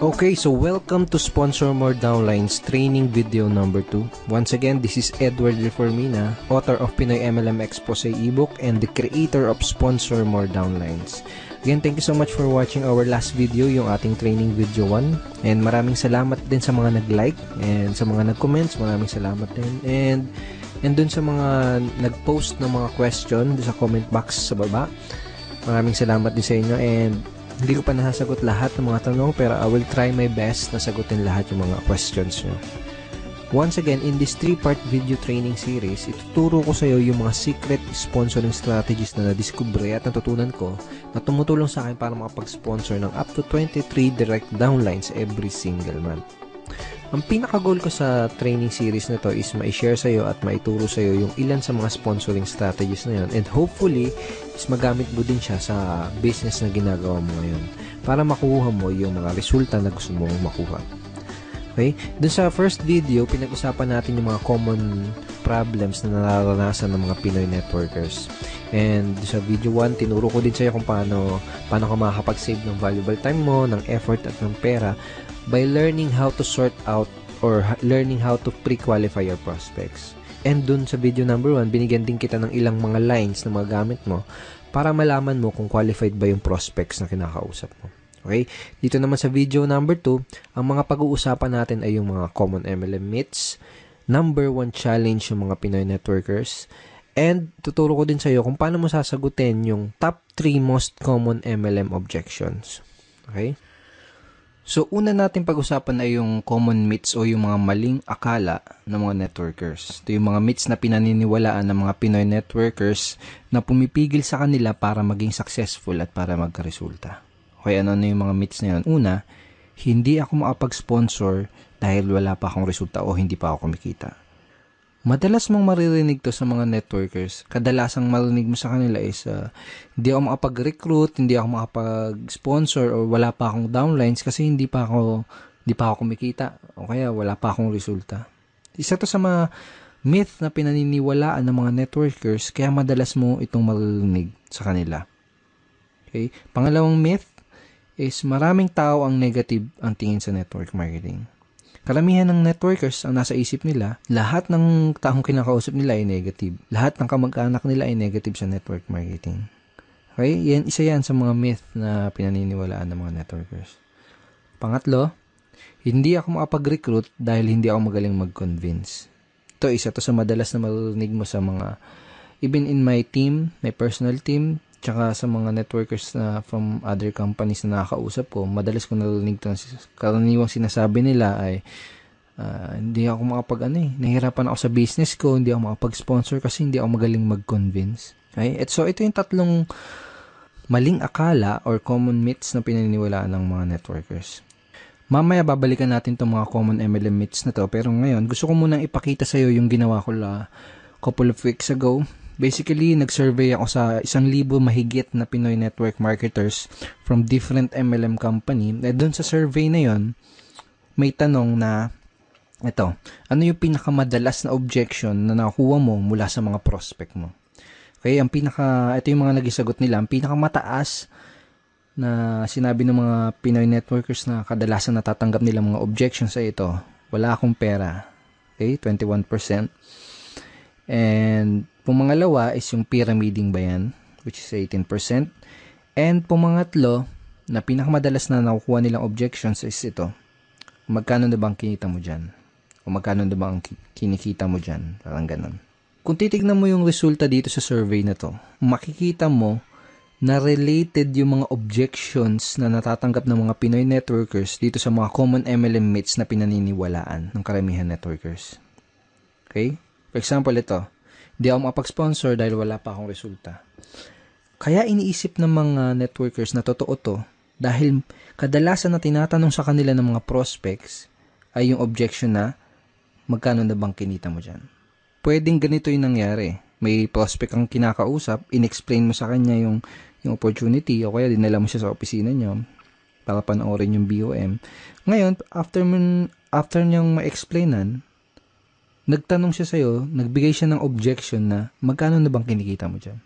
Okay, so welcome to Sponsor More Downlines training video number 2. Once again, this is Edward Reformina, author of Pinoy MLM Expose ebook and the creator of Sponsor More Downlines. Again, thank you so much for watching our last video, yung ating training video 1. And maraming salamat din sa mga nag-like and sa mga nag-comments, maraming salamat din. And and dun sa mga nag-post ng mga question sa comment box sa baba. Maraming salamat din sa inyo and hindi ko pa nasasagot lahat ng mga tanong pero I will try my best na sagutin lahat yung mga questions nyo. Once again, in this 3-part video training series, ituturo ko sa iyo yung mga secret sponsoring strategies na nadiskubre at natutunan ko na tumutulong sa akin para makapag-sponsor ng up to 23 direct downlines every single month. Ang pinaka-goal ko sa training series na to is ma-share sa iyo at maituro sa iyo yung ilan sa mga sponsoring strategies na yon and hopefully is magamit mo din siya sa business na ginagawa mo ngayon para makuha mo yung mga resulta na gusto mong makuha. Okay? Dun sa first video, pinag-usapan natin yung mga common problems na nararanasan ng mga Pinoy networkers. And sa video 1, tinuro ko din sa iyo kung paano, paano ka makakapag-save ng valuable time mo, ng effort at ng pera by learning how to sort out or learning how to pre-qualify your prospects. And dun sa video number 1, binigyan din kita ng ilang mga lines na magagamit mo para malaman mo kung qualified ba yung prospects na kinakausap mo. Okay? Dito naman sa video number 2, ang mga pag-uusapan natin ay yung mga common MLM myths, number 1 challenge ng mga Pinoy networkers, and tuturo ko din sa iyo kung paano mo sasagutin yung top 3 most common MLM objections. Okay? So, una natin pag-usapan ay yung common myths o yung mga maling akala ng mga networkers. Ito yung mga myths na pinaniniwalaan ng mga Pinoy networkers na pumipigil sa kanila para maging successful at para magkaresulta. Okay, ano na ano yung mga myths na yun? Una, hindi ako makapag-sponsor dahil wala pa akong resulta o hindi pa ako kumikita. Madalas mong maririnig to sa mga networkers. Kadalasang marinig mo sa kanila is, uh, hindi ako makapag-recruit, hindi ako makapag-sponsor, or wala pa akong downlines kasi hindi pa ako, hindi pa ako kumikita. O kaya wala pa akong resulta. Isa to sa mga myth na pinaniniwalaan ng mga networkers, kaya madalas mo itong maririnig sa kanila. Okay? Pangalawang myth is maraming tao ang negative ang tingin sa network marketing. Karamihan ng networkers, ang nasa isip nila, lahat ng taong kinakausap nila ay negative. Lahat ng kamag-anak nila ay negative sa network marketing. Okay? Yan, isa yan sa mga myth na pinaniniwalaan ng mga networkers. Pangatlo, hindi ako makapag-recruit dahil hindi ako magaling mag-convince. Ito, isa to sa madalas na marinig mo sa mga, even in my team, my personal team, tsaka sa mga networkers na from other companies na nakausap ko, madalas ko narinig to. Karaniwang sinasabi nila ay, uh, hindi ako makapag ano eh, nahirapan ako sa business ko, hindi ako makapag-sponsor kasi hindi ako magaling mag-convince. Okay? At so, ito yung tatlong maling akala or common myths na pinaniniwalaan ng mga networkers. Mamaya babalikan natin itong mga common MLM myths na to pero ngayon gusto ko munang ipakita sa iyo yung ginawa ko la couple of weeks ago Basically, nag-survey ako sa isang libo mahigit na Pinoy network marketers from different MLM company. At eh, doon sa survey na yon, may tanong na, ito, ano yung pinakamadalas na objection na nakuha mo mula sa mga prospect mo? Okay, ang pinaka, ito yung mga nagisagot nila, ang pinakamataas na sinabi ng mga Pinoy networkers na kadalasan natatanggap nila mga objections sa ito, wala akong pera. Okay, 21%. And Pumangalawa is yung pyramiding ba yan, which is 18%. And pumangatlo, na pinakamadalas na nakukuha nilang objections is ito. Magkano na bang kinita mo dyan? O magkano na bang kinikita mo dyan? Parang ganun. Kung titignan mo yung resulta dito sa survey na to, makikita mo na related yung mga objections na natatanggap ng mga Pinoy networkers dito sa mga common MLM myths na pinaniniwalaan ng karamihan networkers. Okay? For example, ito. Di ako makapag-sponsor dahil wala pa akong resulta. Kaya iniisip ng mga networkers na totoo to dahil kadalasan na tinatanong sa kanila ng mga prospects ay yung objection na magkano na bang kinita mo dyan. Pwedeng ganito yung nangyari. May prospect kang kinakausap, inexplain mo sa kanya yung, yung opportunity o kaya dinala mo siya sa opisina nyo para panoorin yung BOM. Ngayon, after, after niyang ma-explainan, nagtanong siya sa'yo, nagbigay siya ng objection na magkano na bang kinikita mo dyan?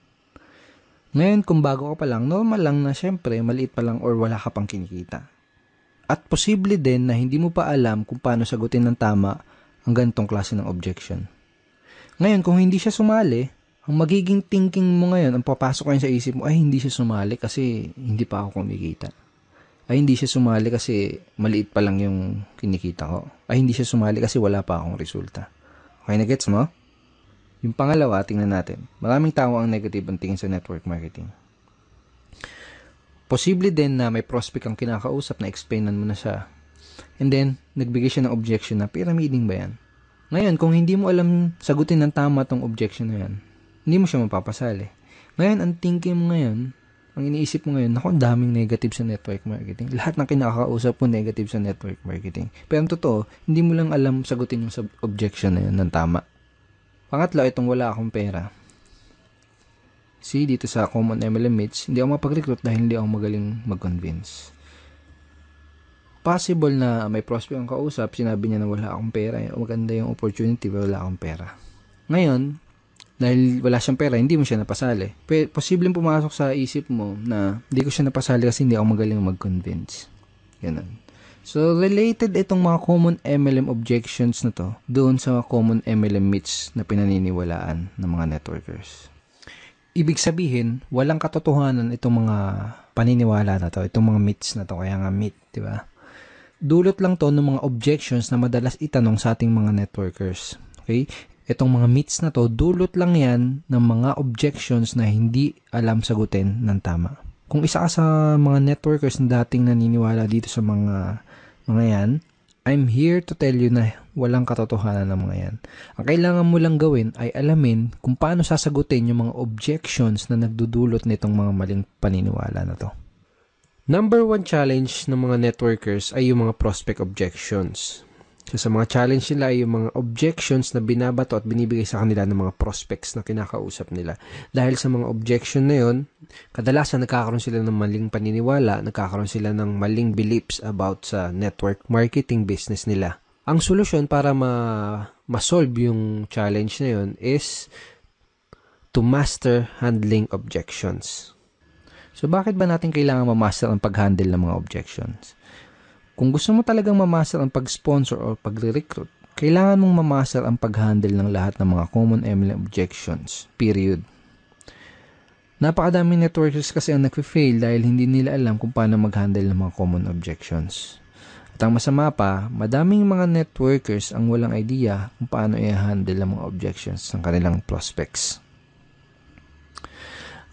Ngayon, kung bago ka pa lang, normal lang na syempre, maliit pa lang or wala ka pang kinikita. At posible din na hindi mo pa alam kung paano sagutin ng tama ang ganitong klase ng objection. Ngayon, kung hindi siya sumali, ang magiging thinking mo ngayon, ang papasok ngayon sa isip mo, ay hindi siya sumali kasi hindi pa ako kumikita ay hindi siya sumali kasi maliit pa lang yung kinikita ko. Ay hindi siya sumali kasi wala pa akong resulta. Okay na gets mo? Yung pangalawa, tingnan natin. Maraming tao ang negative ang tingin sa network marketing. Posible din na may prospect ang kinakausap na explainan mo na siya. And then, nagbigay siya ng objection na pyramiding ba yan? Ngayon, kung hindi mo alam sagutin ng tama tong objection na yan, hindi mo siya mapapasali. Ngayon, ang thinking mo ngayon, ang iniisip mo ngayon, naku, ang daming negative sa network marketing. Lahat ng kinakausap ko negative sa network marketing. Pero ang totoo, hindi mo lang alam sagutin yung sub- objection na yun ng tama. Pangatlo, itong wala akong pera. See, dito sa Common MLM Meets, hindi ako mapag-recruit dahil hindi ako magaling mag-convince. Possible na may prospect ang kausap, sinabi niya na wala akong pera. Eh, maganda yung opportunity, pero wala akong pera. Ngayon, dahil wala siyang pera, hindi mo siya napasali. Pero posibleng pumasok sa isip mo na hindi ko siya napasali kasi hindi ako magaling mag-convince. Ganun. So, related itong mga common MLM objections na to doon sa common MLM myths na pinaniniwalaan ng mga networkers. Ibig sabihin, walang katotohanan itong mga paniniwala na to, itong mga myths na to, kaya nga myth, di ba? Dulot lang to ng mga objections na madalas itanong sa ating mga networkers. Okay? Itong mga myths na to, dulot lang yan ng mga objections na hindi alam sagutin ng tama. Kung isa ka sa mga networkers na dating naniniwala dito sa mga mga yan, I'm here to tell you na walang katotohanan ng mga yan. Ang kailangan mo lang gawin ay alamin kung paano sasagutin yung mga objections na nagdudulot nitong mga maling paniniwala na to. Number one challenge ng mga networkers ay yung mga prospect objections. So, sa mga challenge nila ay yung mga objections na binabato at binibigay sa kanila ng mga prospects na kinakausap nila. Dahil sa mga objection na yon, kadalasan nagkakaroon sila ng maling paniniwala, nagkakaroon sila ng maling beliefs about sa network marketing business nila. Ang solusyon para ma ma-solve yung challenge na yon is to master handling objections. So bakit ba natin kailangan ma-master ang pag-handle ng mga objections? Kung gusto mo talagang mamaster ang pag-sponsor o pagre-recruit, kailangan mong mamaster ang pag-handle ng lahat ng mga common MLM objections. Period. Napakadaming networkers kasi ang nagfe-fail dahil hindi nila alam kung paano mag-handle ng mga common objections. At ang masama pa, madaming mga networkers ang walang idea kung paano i-handle ang mga objections ng kanilang prospects.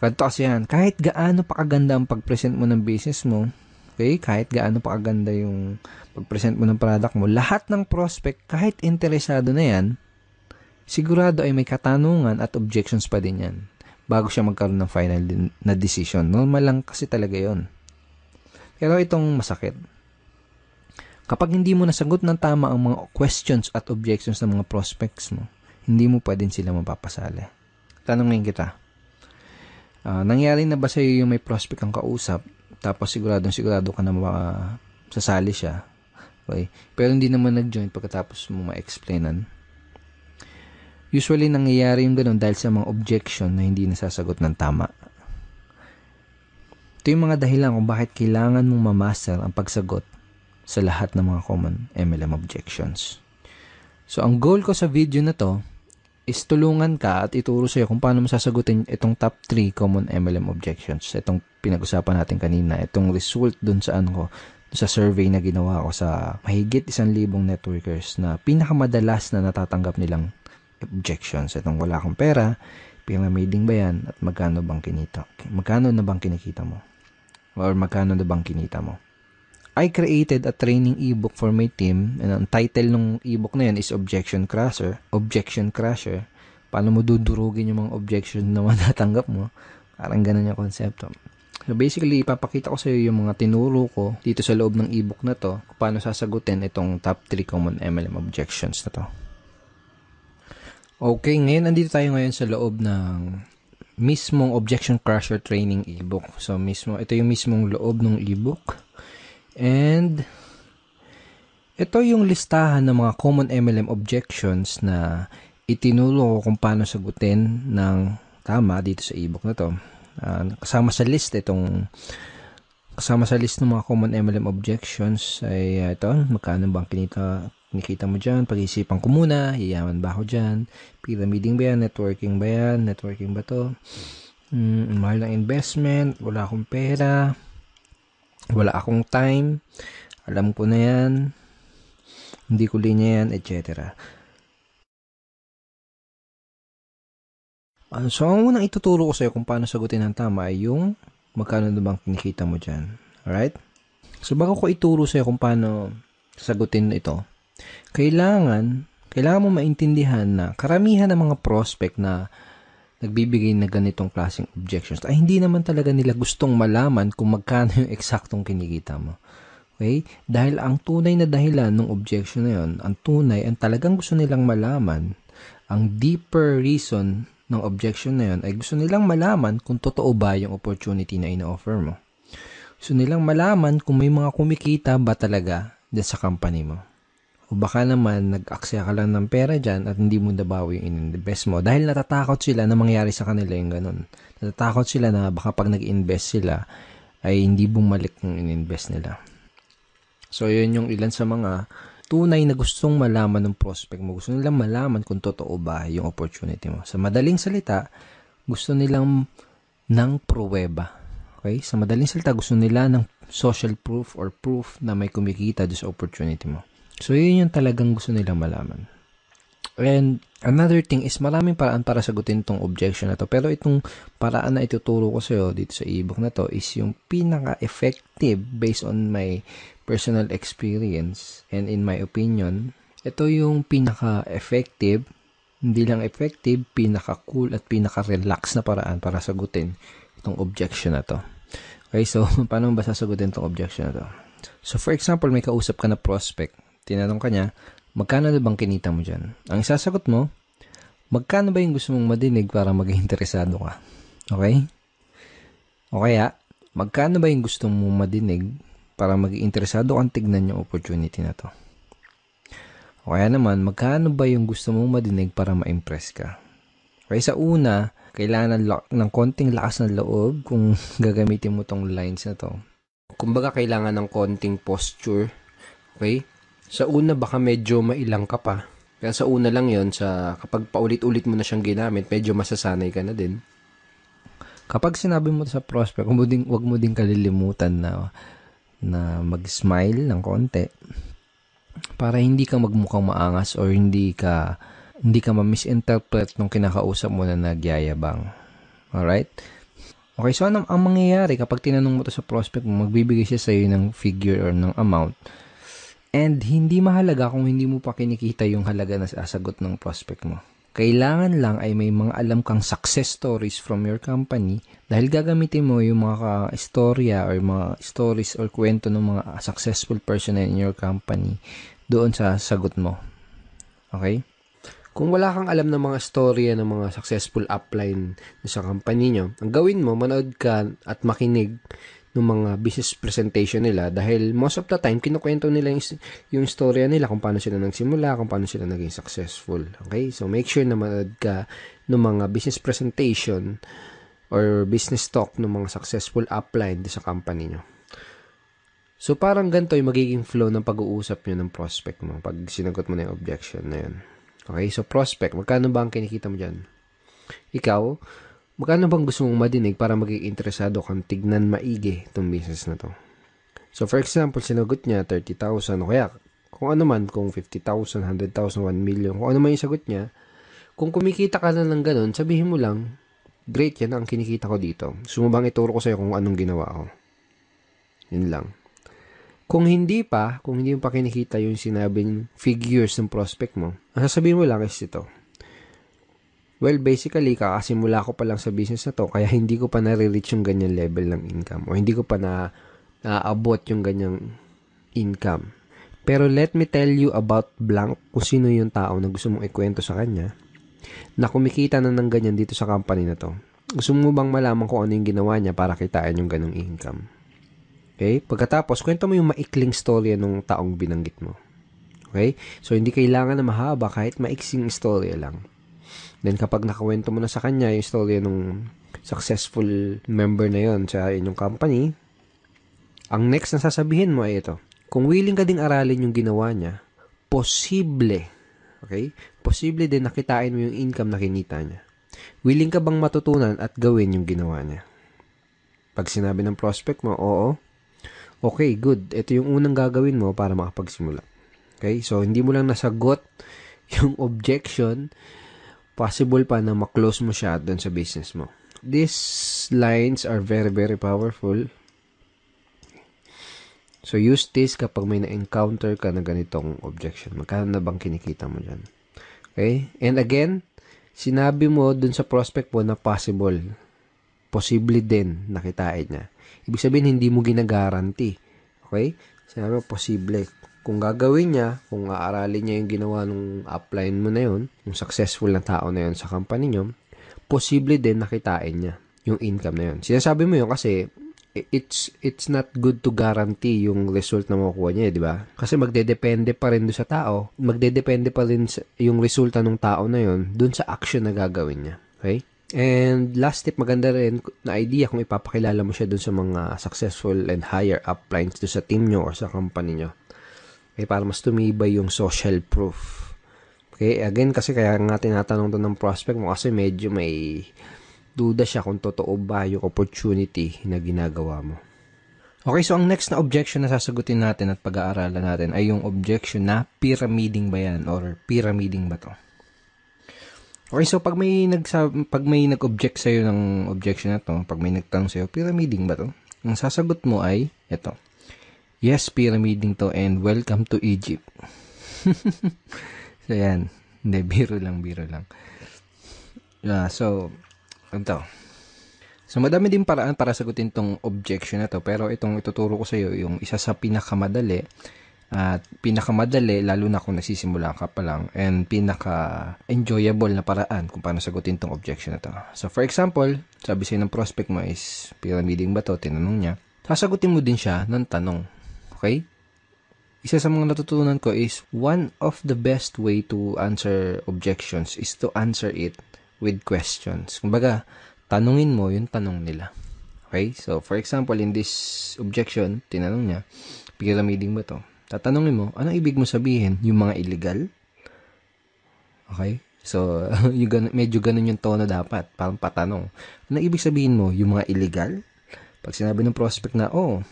Ganito kasi yan, kahit gaano pa kaganda ang pag-present mo ng business mo, okay? Kahit gaano pa kaganda yung pag-present mo ng product mo, lahat ng prospect, kahit interesado na yan, sigurado ay may katanungan at objections pa din yan bago siya magkaroon ng final na decision. Normal lang kasi talaga yon. Pero itong masakit. Kapag hindi mo nasagot ng tama ang mga questions at objections ng mga prospects mo, hindi mo pa din sila mapapasali. Tanongin kita, Uh, nangyari na ba sa'yo yung may prospect ang kausap tapos sigurado sigurado ka na sasali siya. Okay? Pero hindi naman nag-join pagkatapos mo ma-explainan. Usually nangyayari yung ganun dahil sa mga objection na hindi nasasagot ng tama. Ito yung mga dahilan kung bakit kailangan mong mamaster ang pagsagot sa lahat ng mga common MLM objections. So, ang goal ko sa video na to is tulungan ka at ituro sa'yo kung paano mo sasagutin itong top 3 common MLM objections. Itong pinag-usapan natin kanina, itong result dun sa ano ko, sa survey na ginawa ko sa mahigit isang libong networkers na pinakamadalas na natatanggap nilang objections. Itong wala akong pera, pyramiding ba yan, at magkano bang kinita? Magkano na bang kinikita mo? Or magkano na bang kinita mo? I created a training ebook for my team and ang title ng ebook na yun is Objection Crusher. Objection Crusher. Paano mo dudurugin yung mga objection na matatanggap mo? Parang ganun yung konsepto. So basically, ipapakita ko sa iyo yung mga tinuro ko dito sa loob ng ebook na to kung paano sasagutin itong top 3 common MLM objections na to. Okay, ngayon andito tayo ngayon sa loob ng mismong Objection Crusher Training ebook. So mismo, ito yung mismong loob ng ebook And ito yung listahan ng mga common MLM objections na itinuro ko kung paano sagutin ng tama dito sa ebook na to. Uh, kasama sa list itong kasama sa list ng mga common MLM objections ay uh, ito, magkano bang kinita Nikita mo dyan, pag-isipan ko muna, yayaman ba ako dyan, pyramiding ba yan, networking ba yan, networking ba to, mm, mahal ng investment, wala akong pera, wala akong time, alam ko na yan, hindi ko linya yan, etc. Ano, so, ang unang ituturo ko sa'yo kung paano sagutin ng tama ay yung magkano na bang kinikita mo dyan. Alright? So, bago ko ituro sa'yo kung paano sagutin ito, kailangan, kailangan mo maintindihan na karamihan ng mga prospect na nagbibigay na ganitong klaseng objections ay hindi naman talaga nila gustong malaman kung magkano yung eksaktong kinikita mo. Okay? Dahil ang tunay na dahilan ng objection na yun, ang tunay, ang talagang gusto nilang malaman, ang deeper reason ng objection na yun ay gusto nilang malaman kung totoo ba yung opportunity na ino-offer mo. Gusto nilang malaman kung may mga kumikita ba talaga sa company mo. O baka naman nag aksaya ka lang ng pera dyan at hindi mo nabawi yung in-invest mo. Dahil natatakot sila na mangyari sa kanila yung ganun. Natatakot sila na baka pag nag-invest sila ay hindi bumalik yung in-invest nila. So, yun yung ilan sa mga tunay na gustong malaman ng prospect mo. Gusto nilang malaman kung totoo ba yung opportunity mo. Sa madaling salita, gusto nilang ng pruweba. Okay? Sa madaling salita, gusto nila ng social proof or proof na may kumikita sa opportunity mo. So, yun yung talagang gusto nilang malaman. And another thing is maraming paraan para sagutin itong objection na to. Pero itong paraan na ituturo ko sa iyo dito sa ebook na to is yung pinaka-effective based on my personal experience and in my opinion. Ito yung pinaka-effective, hindi lang effective, pinaka-cool at pinaka-relax na paraan para sagutin itong objection na to. Okay, so paano ba sasagutin itong objection na to? So for example, may kausap ka na prospect Tinanong ka niya, magkano na bang kinita mo dyan? Ang isasagot mo, magkano ba yung gusto mong madinig para maging interesado ka? Okay? O kaya, magkano ba yung gusto mong madinig para maging interesado kang tignan yung opportunity na to? O kaya naman, magkano ba yung gusto mong madinig para ma-impress ka? Okay, sa una, kailangan ng, la- ng konting lakas ng loob kung gagamitin mo tong lines na to. Kumbaga, kailangan ng konting posture. Okay? Sa una baka medyo mailang ka pa. Kaya sa una lang yon sa kapag paulit-ulit mo na siyang ginamit, medyo masasanay ka na din. Kapag sinabi mo sa prospect, wag mo ding, wag mo din kalilimutan na na mag-smile ng konti para hindi ka magmukhang maangas or hindi ka hindi ka ma-misinterpret nung kinakausap mo na nagyayabang. Alright? Okay, so ano ang mangyayari kapag tinanong mo to sa prospect mo, magbibigay siya sa iyo ng figure or ng amount And hindi mahalaga kung hindi mo pa kinikita yung halaga na sasagot ng prospect mo. Kailangan lang ay may mga alam kang success stories from your company dahil gagamitin mo yung mga istorya or mga stories or kwento ng mga successful person in your company doon sa sagot mo. Okay? Kung wala kang alam ng mga storya ng mga successful upline sa company nyo, ang gawin mo, manood ka at makinig ng mga business presentation nila dahil most of the time kinukuwento nila yung, yung storya nila kung paano sila nagsimula, kung paano sila naging successful. Okay? So make sure na manood ka ng mga business presentation or business talk ng mga successful upline sa company nyo. So parang ganito yung magiging flow ng pag-uusap nyo ng prospect mo pag sinagot mo na yung objection na yun. Okay, so prospect, magkano ba ang kinikita mo dyan? Ikaw, Magkano bang gusto mong madinig para maging interesado kang tignan maigi itong business na to? So for example, sinagot niya 30,000 o kaya kung ano man, kung 50,000, 100,000, 1 million, kung ano man yung sagot niya, kung kumikita ka na lang ganun, sabihin mo lang, great yan ang kinikita ko dito. Sumubang ituro ko sa'yo kung anong ginawa ko. Yun lang. Kung hindi pa, kung hindi mo pa kinikita yung sinabing figures ng prospect mo, ang sasabihin mo lang is ito. Well, basically, kakasimula ko pa lang sa business na to, kaya hindi ko pa nare-reach yung ganyang level ng income o hindi ko pa na naaabot yung ganyang income. Pero let me tell you about blank kung sino yung tao na gusto mong ikwento sa kanya na kumikita na ng ganyan dito sa company na to. Gusto mo bang malaman kung ano yung ginawa niya para kitain yung ganong income? Okay? Pagkatapos, kwento mo yung maikling storya ng taong binanggit mo. Okay? So, hindi kailangan na mahaba kahit maiksing storya lang. Then kapag nakawento mo na sa kanya yung story nung successful member na yon sa inyong company, ang next na sasabihin mo ay ito. Kung willing ka ding aralin yung ginawa niya, posible, okay? Posible din nakitain mo yung income na kinita niya. Willing ka bang matutunan at gawin yung ginawa niya? Pag sinabi ng prospect mo, oo, okay, good. Ito yung unang gagawin mo para makapagsimula. Okay? So, hindi mo lang nasagot yung objection possible pa na maklose mo siya doon sa business mo. These lines are very, very powerful. So, use this kapag may na-encounter ka na ganitong objection. Magkano na bang kinikita mo dyan? Okay? And again, sinabi mo dun sa prospect mo na possible. Posible din nakitain niya. Ibig sabihin, hindi mo ginagaranti. Okay? Sinabi mo, posible kung gagawin niya, kung aaralin niya yung ginawa nung upline mo na yun, yung successful na tao na yun sa company niyo, posible din nakitain niya yung income na yun. Sinasabi mo yun kasi it's it's not good to guarantee yung result na makukuha niya, eh, di ba? Kasi magdedepende pa rin do sa tao, magdedepende pa rin sa, yung resulta ng tao na yun dun sa action na gagawin niya. Okay? And last tip, maganda rin na idea kung ipapakilala mo siya dun sa mga successful and higher uplines do sa team nyo or sa company nyo Okay, para mas tumibay yung social proof. Okay, again kasi kaya nga tinatanong to ng prospect mo kasi medyo may duda siya kung totoo ba yung opportunity na ginagawa mo. Okay, so ang next na objection na sasagutin natin at pag-aaralan natin ay yung objection na pyramiding ba yan or pyramiding ba to? Okay, so pag may nagsab- pag may nag-object sa iyo ng objection na to, pag may nagtanong sa iyo, pyramiding ba to? Ang sasagot mo ay ito. Yes, pyramid din to and welcome to Egypt. so, yan. Hindi, biro lang, biro lang. Uh, so, ito. So, madami din paraan para sagutin tong objection na to. Pero itong ituturo ko sa iyo, yung isa sa pinakamadali at pinakamadali lalo na kung nagsisimula ka pa lang and pinaka enjoyable na paraan kung paano sagutin tong objection na to. So for example, sabi sa'yo ng prospect mo is pyramiding ba to? Tinanong niya. Sasagutin mo din siya ng tanong. Okay? Isa sa mga natutunan ko is one of the best way to answer objections is to answer it with questions. Kumbaga, tanungin mo yung tanong nila. Okay? So, for example, in this objection, tinanong niya, pyramiding ba to? Tatanungin mo, anong ibig mo sabihin? Yung mga illegal? Okay? So, yung gan- medyo ganun yung tono dapat. Parang patanong. Anong ibig sabihin mo? Yung mga illegal? Pag sinabi ng prospect na, oh,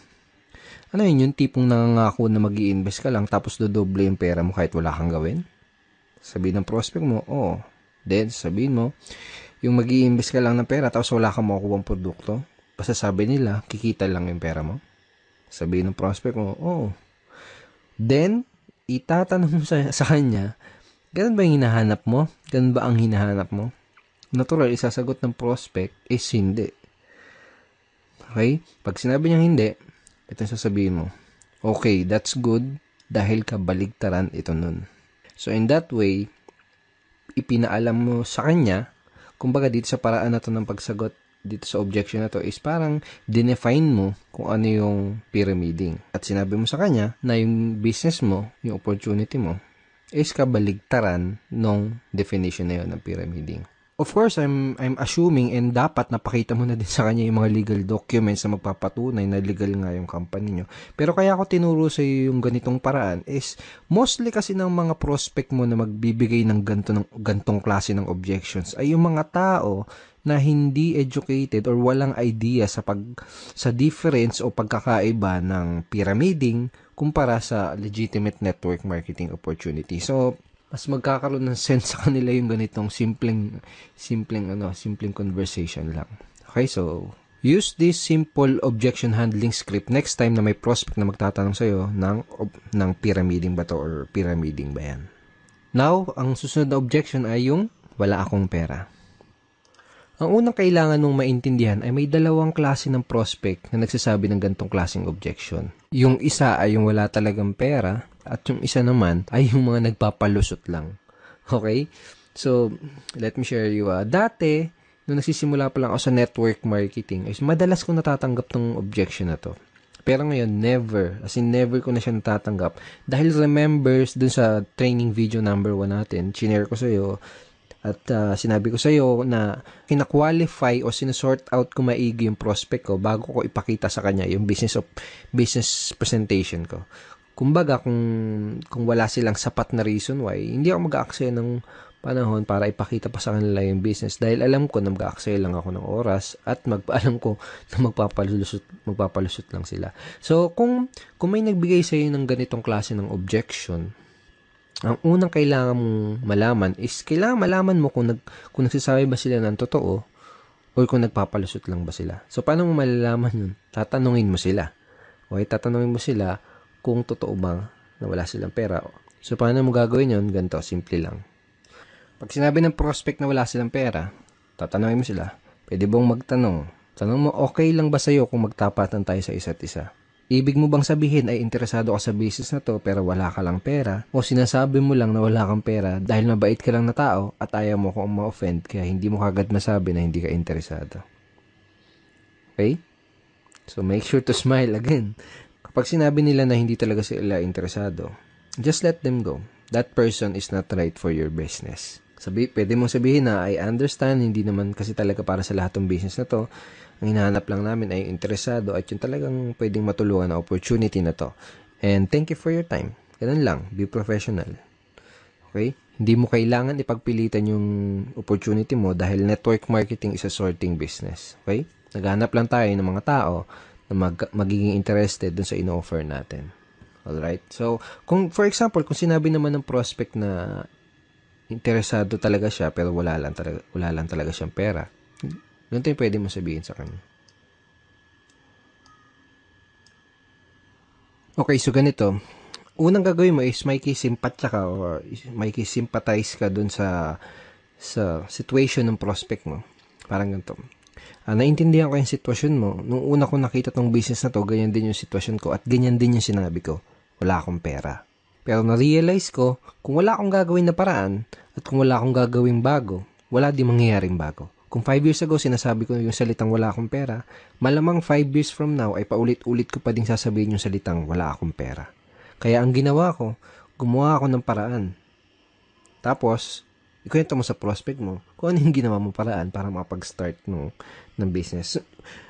ano yun, yung tipong nangangako na mag invest ka lang tapos dodoble yung pera mo kahit wala kang gawin? Sabihin ng prospect mo, Oh. Then, sabihin mo, yung mag invest ka lang ng pera tapos wala kang makukuha produkto, basta sabi nila, kikita lang yung pera mo. Sabihin ng prospect mo, Oh. Then, itatanong mo sa, sa kanya, ganun ba yung hinahanap mo? Ganun ba ang hinahanap mo? Natural, isasagot ng prospect is hindi. Okay? Pag sinabi niya hindi, ito sasabihin mo, okay, that's good dahil kabaligtaran ito nun. So, in that way, ipinaalam mo sa kanya, kumbaga dito sa paraan na to ng pagsagot dito sa objection na to is parang define mo kung ano yung pyramiding. At sinabi mo sa kanya na yung business mo, yung opportunity mo, is kabaligtaran ng definition na yun ng pyramiding of course, I'm, I'm assuming and dapat napakita mo na din sa kanya yung mga legal documents na magpapatunay na legal nga yung company nyo. Pero kaya ako tinuro sa iyo yung ganitong paraan is mostly kasi ng mga prospect mo na magbibigay ng ganto ng gantong klase ng objections ay yung mga tao na hindi educated or walang idea sa pag sa difference o pagkakaiba ng pyramiding kumpara sa legitimate network marketing opportunity. So, mas magkakaroon ng sense sa kanila yung ganitong simpleng simpleng ano, simpleng conversation lang. Okay, so use this simple objection handling script next time na may prospect na magtatanong sa iyo ng ng pyramiding ba to or pyramiding ba yan. Now, ang susunod na objection ay yung wala akong pera. Ang unang kailangan mong maintindihan ay may dalawang klase ng prospect na nagsasabi ng gantong klaseng objection. Yung isa ay yung wala talagang pera at yung isa naman ay yung mga nagpapalusot lang. Okay? So, let me share you. Uh, dati, nung nagsisimula pa lang ako sa network marketing, is madalas ko natatanggap ng objection na to. Pero ngayon, never. As in, never ko na siya natatanggap. Dahil remembers dun sa training video number 1 natin, chinare ko sa'yo, at uh, sinabi ko sa iyo na kinakwalify qualify o sinasort out ko maigi yung prospect ko bago ko ipakita sa kanya yung business of business presentation ko. Kumbaga kung kung wala silang sapat na reason why, hindi ako mag-aaksaya ng panahon para ipakita pa sa kanila yung business dahil alam ko na mag-aaksaya lang ako ng oras at magpaalam ko na magpapalusot magpapalusot lang sila. So kung kung may nagbigay sa iyo ng ganitong klase ng objection, ang unang kailangan mong malaman is kailangan malaman mo kung, nag, kung nagsasabi ba sila ng totoo o kung nagpapalusot lang ba sila. So, paano mo malalaman yun? Tatanungin mo sila. Okay, tatanungin mo sila kung totoo bang na wala silang pera. So, paano mo gagawin yun? Ganito, simple lang. Pag sinabi ng prospect na wala silang pera, tatanungin mo sila, pwede bang magtanong? Tanong mo, okay lang ba sa'yo kung magtapatan tayo sa isa't isa? Ibig mo bang sabihin ay interesado ka sa business na to pero wala ka lang pera? O sinasabi mo lang na wala kang pera dahil mabait ka lang na tao at ayaw mo kung ma-offend kaya hindi mo kagad masabi na hindi ka interesado. Okay? So make sure to smile again. Kapag sinabi nila na hindi talaga sila interesado, just let them go. That person is not right for your business. Sabi, pwede mong sabihin na, I understand, hindi naman kasi talaga para sa lahat ng business na to. Ang hinahanap lang namin ay interesado at yung talagang pwedeng matulungan na opportunity na to. And thank you for your time. Ganun lang. Be professional. Okay? Hindi mo kailangan ipagpilitan yung opportunity mo dahil network marketing is a sorting business. Okay? Naghanap lang tayo ng mga tao na mag- magiging interested dun sa in-offer natin. Alright? So, kung for example, kung sinabi naman ng prospect na interesado talaga siya pero wala lang talaga, wala lang talaga siyang pera, Ganito yung pwede mo sabihin sa kanya. Okay, so ganito. Unang gagawin mo is may kisimpat ka o may kisimpatize ka dun sa sa situation ng prospect mo. Parang ganito. Uh, naintindihan ko yung sitwasyon mo. Nung una ko nakita tong business na to, ganyan din yung sitwasyon ko at ganyan din yung sinabi ko. Wala akong pera. Pero na-realize ko, kung wala akong gagawin na paraan at kung wala akong gagawin bago, wala din mangyayaring bago. Kung 5 years ago sinasabi ko yung salitang wala akong pera, malamang 5 years from now ay paulit-ulit ko pa ding sasabihin yung salitang wala akong pera. Kaya ang ginawa ko, gumawa ako ng paraan. Tapos, ikwento mo sa prospect mo kung ano yung ginawa mo paraan para makapag-start no, ng business.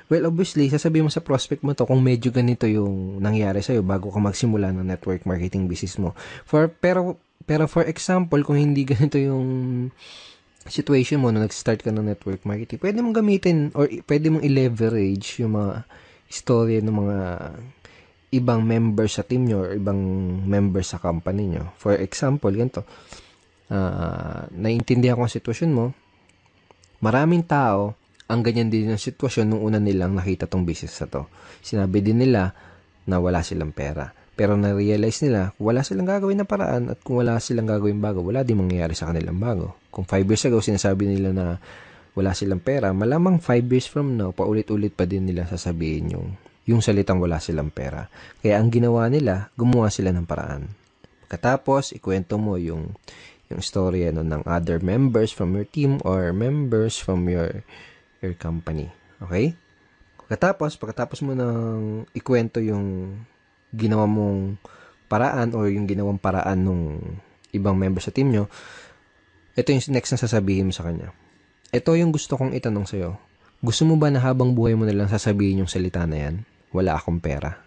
Well, obviously, sasabihin mo sa prospect mo to kung medyo ganito yung nangyari sa'yo bago ka magsimula ng network marketing business mo. For, pero pero for example, kung hindi ganito yung situation mo nung nag-start ka ng network marketing, pwede mong gamitin or pwede mong i-leverage yung mga story ng mga ibang member sa team nyo or ibang member sa company nyo. For example, ganito. Uh, naiintindihan ko ang sitwasyon mo. Maraming tao, ang ganyan din ang sitwasyon nung una nilang nakita tong business na to. Sinabi din nila na wala silang pera. Pero na-realize nila, wala silang gagawin na paraan at kung wala silang gagawin bago, wala din mangyayari sa kanilang bago. Kung 5 years ago sinasabi nila na wala silang pera, malamang 5 years from now, paulit-ulit pa din nila sasabihin yung, yung salitang wala silang pera. Kaya ang ginawa nila, gumawa sila ng paraan. Pagkatapos, ikwento mo yung, yung story ano, ng other members from your team or members from your, your company. Okay? Pagkatapos, pagkatapos mo nang ikwento yung ginawa mong paraan or yung ginawang paraan nung ibang member sa team nyo, ito yung next na sasabihin mo sa kanya. Ito yung gusto kong itanong sa'yo. Gusto mo ba na habang buhay mo na lang sasabihin yung salita na yan? Wala akong pera.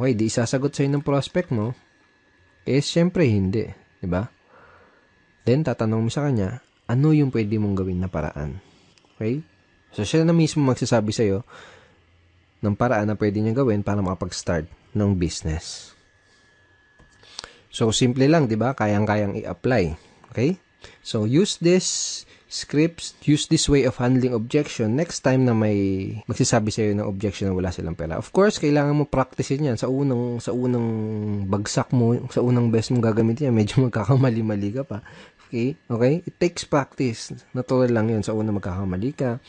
Okay, di isasagot sa'yo ng prospect mo? Eh, syempre hindi. ba? Diba? Then, tatanong mo sa kanya, ano yung pwede mong gawin na paraan? Okay? So, siya na mismo magsasabi sa'yo, ng paraan na pwede niya gawin para makapag-start ng business. So, simple lang, di ba? Kayang-kayang i-apply. Okay? So, use this scripts, use this way of handling objection next time na may magsasabi sa iyo ng objection na wala silang pera. Of course, kailangan mo practicein yan sa unang sa unang bagsak mo, sa unang best mo gagamitin yan, medyo magkakamali-mali ka pa. Okay? Okay? It takes practice. Natural lang 'yun sa unang magkakamali ka.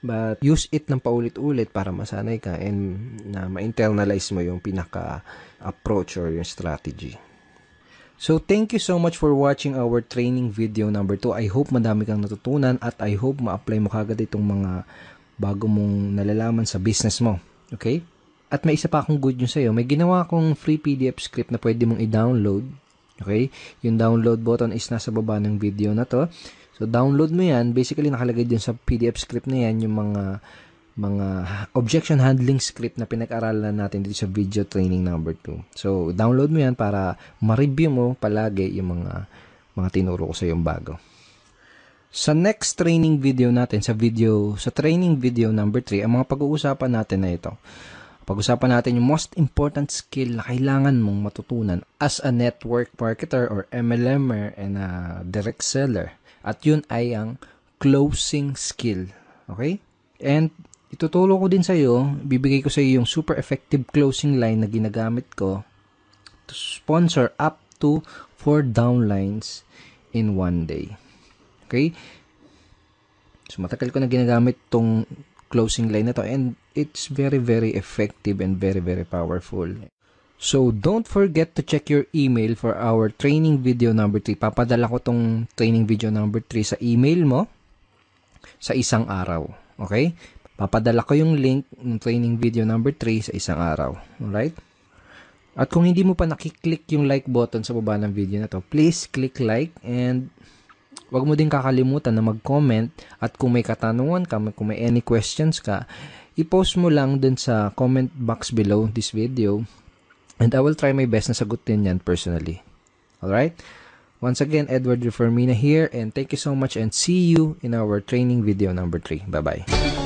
But use it ng paulit-ulit para masanay ka and na ma-internalize mo yung pinaka-approach or yung strategy. So thank you so much for watching our training video number 2. I hope madami kang natutunan at I hope ma-apply mo kagad itong mga bago mong nalalaman sa business mo. Okay? At may isa pa akong good news sa'yo. May ginawa akong free PDF script na pwede mong i-download. Okay? Yung download button is nasa baba ng video na to. So, download mo yan. Basically, nakalagay diyan sa PDF script na yan yung mga mga objection handling script na pinag-aralan natin dito sa video training number 2. So, download mo yan para ma-review mo palagi yung mga mga tinuro ko sa yung bago. Sa next training video natin, sa video, sa training video number 3, ang mga pag-uusapan natin na ito. Pag-usapan natin yung most important skill na kailangan mong matutunan as a network marketer or MLMer and a direct seller. At yun ay ang closing skill. Okay? And itutulong ko din sa iyo, bibigay ko sa iyo yung super effective closing line na ginagamit ko to sponsor up to 4 downlines in one day. Okay? So matagal ko na ginagamit tong closing line na to and it's very very effective and very very powerful. So, don't forget to check your email for our training video number 3. Papadala ko tong training video number 3 sa email mo sa isang araw. Okay? Papadala ko yung link ng training video number 3 sa isang araw. Alright? At kung hindi mo pa nakiklik yung like button sa baba ng video na to, please click like and wag mo din kakalimutan na mag-comment at kung may katanungan ka, kung may any questions ka, i-post mo lang dun sa comment box below this video And I will try my best na sagutin yan personally. Alright? Once again, Edward Reformina here and thank you so much and see you in our training video number 3. Bye-bye.